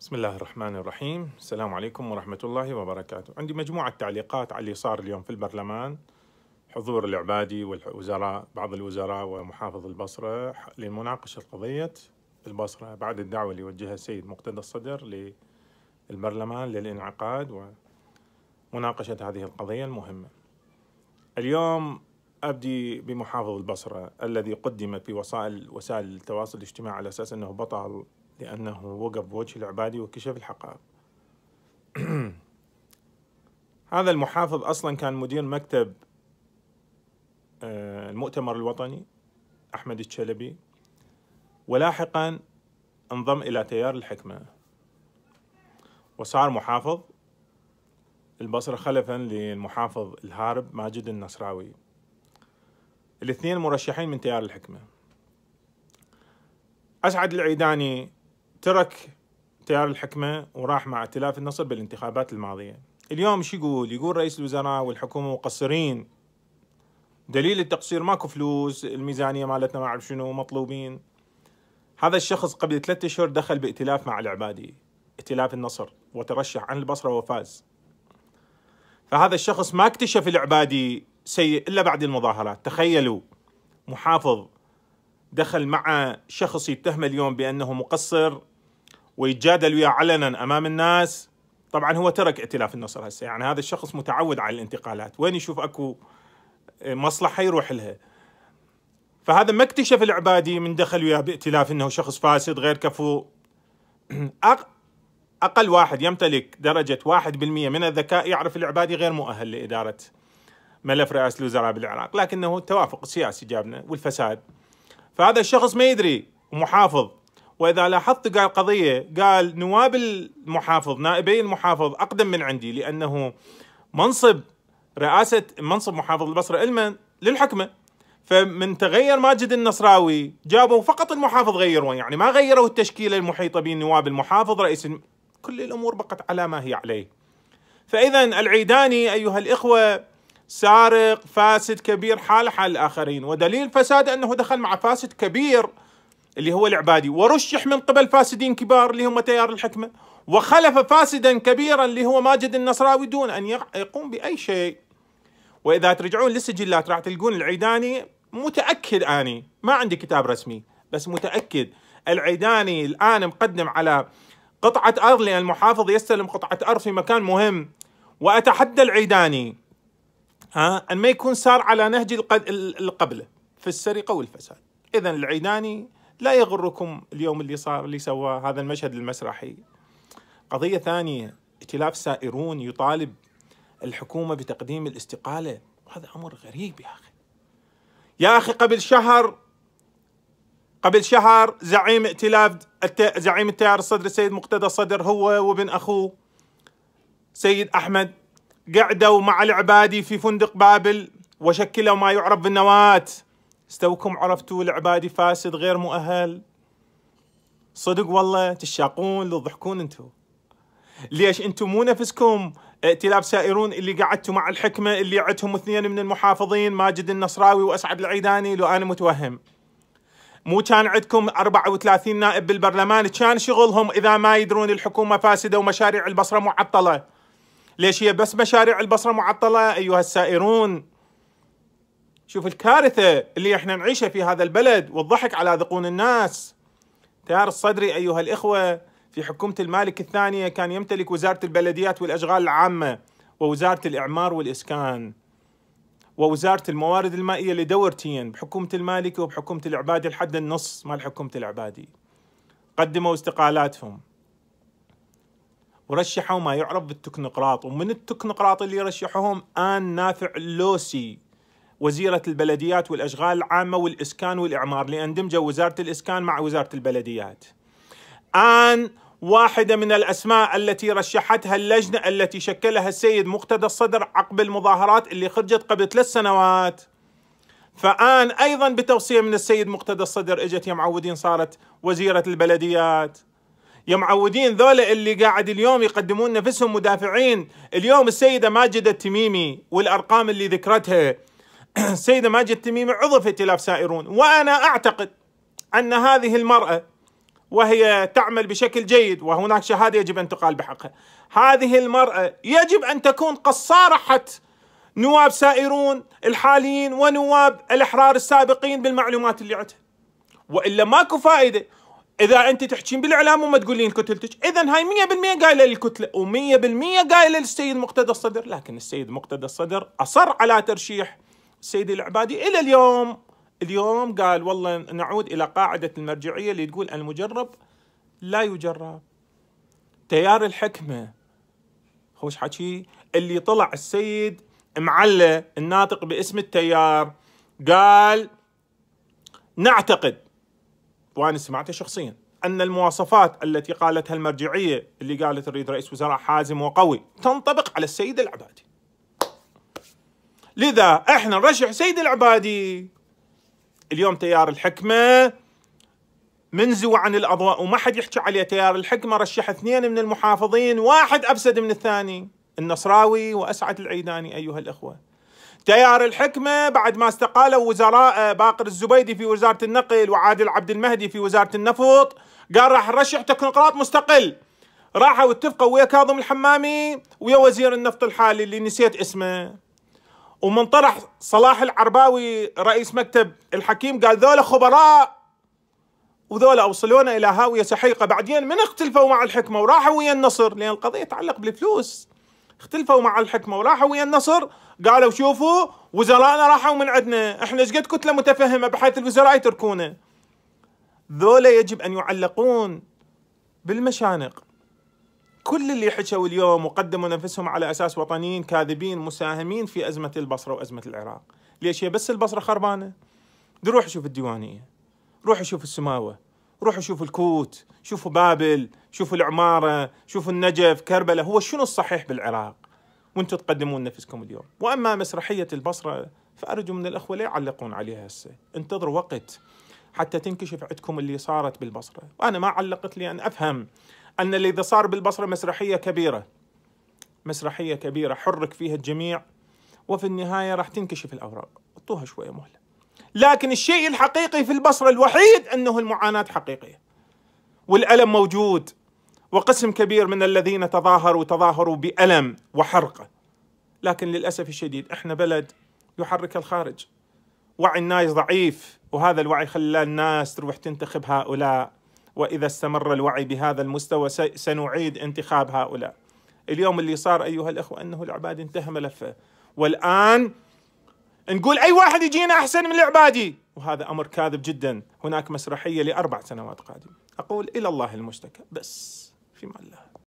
بسم الله الرحمن الرحيم السلام عليكم ورحمة الله وبركاته عندي مجموعة تعليقات على اللي صار اليوم في البرلمان حضور العبادي والوزراء بعض الوزراء ومحافظ البصرة لمناقشة قضية البصرة بعد الدعوة اللي وجهها السيد مقتدى الصدر للبرلمان للانعقاد ومناقشة هذه القضية المهمة اليوم أبدي بمحافظ البصرة الذي قدم في وسائل وسائل التواصل الاجتماعي على أساس أنه بطل لأنه وقف بوجه العبادي وكشف الحقائق هذا المحافظ أصلا كان مدير مكتب آه، المؤتمر الوطني أحمد الشلبي ولاحقا انضم إلى تيار الحكمة وصار محافظ البصرة خلفا للمحافظ الهارب ماجد النصراوي الاثنين مرشحين من تيار الحكمة أسعد العيداني ترك تيار الحكمة وراح مع ائتلاف النصر بالانتخابات الماضية اليوم شو يقول يقول رئيس الوزراء والحكومة مقصرين دليل التقصير ماكو فلوس الميزانية مالتنا ما أعرف شنو مطلوبين هذا الشخص قبل ثلاثة أشهر دخل بائتلاف مع العبادي ائتلاف النصر وترشح عن البصرة وفاز فهذا الشخص ما اكتشف العبادي سيء إلا بعد المظاهرات تخيلوا محافظ دخل مع شخص يتهمه اليوم بانه مقصر ويتجادل وياه علنا امام الناس طبعا هو ترك ائتلاف النصر هسه يعني هذا الشخص متعود على الانتقالات وين يشوف اكو مصلحه يروح لها فهذا ما اكتشف العبادي من دخل وياه بائتلاف انه شخص فاسد غير كفو اقل واحد يمتلك درجه 1% من الذكاء يعرف العبادي غير مؤهل لاداره ملف رئاسه الوزراء بالعراق لكنه التوافق السياسي جابنا والفساد فهذا الشخص ما يدري ومحافظ واذا لاحظت قال قضيه قال نواب المحافظ نائبي المحافظ اقدم من عندي لانه منصب رئاسه منصب محافظ البصره المن للحكمه فمن تغير ماجد النصراوي جابوا فقط المحافظ غيروه يعني ما غيروا التشكيله المحيطه بين نواب المحافظ رئيس الم... كل الامور بقت على ما هي عليه فاذا العيداني ايها الاخوه سارق فاسد كبير حاله حال الآخرين ودليل فساد أنه دخل مع فاسد كبير اللي هو العبادي ورشح من قبل فاسدين كبار اللي هم تيار الحكمة وخلف فاسدا كبيرا اللي هو ماجد النصراوي دون أن يقوم بأي شيء وإذا ترجعون للسجلات راح تلقون العيداني متأكد أني ما عندي كتاب رسمي بس متأكد العيداني الآن مقدم على قطعة أرض لأن المحافظ يستلم قطعة أرض في مكان مهم وأتحدى العيداني ها أن ما يكون سار على نهج القبلة في السرقة والفساد إذا العيداني لا يغركم اليوم اللي صار اللي سوى هذا المشهد المسرحي قضية ثانية ائتلاف سائرون يطالب الحكومة بتقديم الاستقالة وهذا أمر غريب يا أخي يا أخي قبل شهر قبل شهر زعيم ائتلاف زعيم التيار الصدر السيد مقتدى الصدر هو وابن أخوه سيد أحمد قعدوا مع العبادي في فندق بابل وشكلوا ما يعرف بالنواة استوكم عرفتوا العبادي فاسد غير مؤهل صدق والله تشاقون لو تضحكون انتم ليش انتم مو نفسكم ائتلاف سائرون اللي قعدتوا مع الحكمه اللي عندهم اثنين من المحافظين ماجد النصراوي واسعد العيداني لو انا متوهم مو كان عندكم 34 نائب بالبرلمان كان شغلهم اذا ما يدرون الحكومه فاسده ومشاريع البصره معطله ليش هي بس مشاريع البصرة معطلة أيها السائرون شوف الكارثة اللي احنا نعيشها في هذا البلد والضحك على ذقون الناس تيار الصدري أيها الإخوة في حكومة المالك الثانية كان يمتلك وزارة البلديات والأشغال العامة ووزارة الإعمار والإسكان ووزارة الموارد المائية لدورتين بحكومة المالك وبحكومة العبادي لحد النص مال حكومة العبادي قدموا استقالاتهم ورشحوا ما يعرف بالتكنقراط ومن التكنقراط اللي رشحوهم آن نافع اللوسي وزيرة البلديات والأشغال العامة والإسكان والإعمار لأن دمجوا وزارة الإسكان مع وزارة البلديات آن واحدة من الأسماء التي رشحتها اللجنة التي شكلها السيد مقتدى الصدر عقب المظاهرات اللي خرجت قبل ثلاث سنوات فآن أيضا بتوصية من السيد مقتدى الصدر إجت يا معودين صارت وزيرة البلديات يا معودين ذولا اللي قاعد اليوم يقدمون نفسهم مدافعين اليوم السيدة ماجدة التميمي والأرقام اللي ذكرتها السيدة ماجدة التميمي عضو في ائتلاف سائرون وأنا أعتقد أن هذه المرأة وهي تعمل بشكل جيد وهناك شهادة يجب أن تقال بحقها هذه المرأة يجب أن تكون قد صارحت نواب سائرون الحاليين ونواب الأحرار السابقين بالمعلومات اللي عندها وإلا ماكو فائدة اذا انت تحكين بالاعلام وما تقولين كتلتك اذا هاي 100% قايله للكتله و100% قايله للسيد مقتدى الصدر لكن السيد مقتدى الصدر اصر على ترشيح السيد العبادي الى اليوم اليوم قال والله نعود الى قاعده المرجعيه اللي تقول المجرب لا يجرب تيار الحكمه خوش حكي اللي طلع السيد معله الناطق باسم التيار قال نعتقد وانا سمعته شخصيا ان المواصفات التي قالتها المرجعيه اللي قالت نريد رئيس وزراء حازم وقوي تنطبق على السيد العبادي. لذا احنا نرشح سيد العبادي. اليوم تيار الحكمه منزوى عن الاضواء وما حد يحكي عليه تيار الحكمه رشح اثنين من المحافظين واحد افسد من الثاني النصراوي واسعد العيداني ايها الاخوه. تيار الحكمة بعد ما استقالوا وزراء باقر الزبيدي في وزارة النقل وعادل عبد المهدي في وزارة النفط قال راح نرشح تكنوقراط مستقل راحوا اتفقوا ويا كاظم الحمامي ويا وزير النفط الحالي اللي نسيت اسمه ومن طرح صلاح العرباوي رئيس مكتب الحكيم قال ذولا خبراء وذولا اوصلونا الى هاويه سحيقه بعدين من اختلفوا مع الحكمه وراحوا ويا النصر لان القضيه تتعلق بالفلوس اختلفوا مع الحكمه وراحوا ويا النصر قالوا شوفوا وزرائنا راحوا من عندنا احنا ايش قد كتله متفهمه بحيث الوزراء يتركونا ذولا يجب ان يعلقون بالمشانق كل اللي حكوا اليوم وقدموا نفسهم على اساس وطنيين كاذبين مساهمين في ازمه البصره وازمه العراق ليش هي بس البصره خربانه روح شوف الديوانيه روح شوف السماوه روح شوف الكوت شوفوا بابل شوفوا العماره شوفوا النجف كربلاء هو شنو الصحيح بالعراق وانتم تقدمون نفسكم اليوم واما مسرحيه البصره فارجو من الاخوه لا يعلقون عليها هسه انتظروا وقت حتى تنكشف عندكم اللي صارت بالبصره وانا ما علقت لي ان افهم ان اللي اذا صار بالبصره مسرحيه كبيره مسرحيه كبيره حرك فيها الجميع وفي النهايه راح تنكشف الاوراق اعطوها شويه مهله لكن الشيء الحقيقي في البصره الوحيد انه المعاناه حقيقيه والالم موجود وقسم كبير من الذين تظاهروا تظاهروا بألم وحرقة لكن للأسف الشديد إحنا بلد يحرك الخارج وعي الناس ضعيف وهذا الوعي خلى الناس تروح تنتخب هؤلاء وإذا استمر الوعي بهذا المستوى سنعيد انتخاب هؤلاء اليوم اللي صار أيها الأخوة أنه العباد انتهى ملفه والآن نقول أي واحد يجينا أحسن من العبادي وهذا أمر كاذب جدا هناك مسرحية لأربع سنوات قادمة أقول إلى الله المشتكى بس في مع الله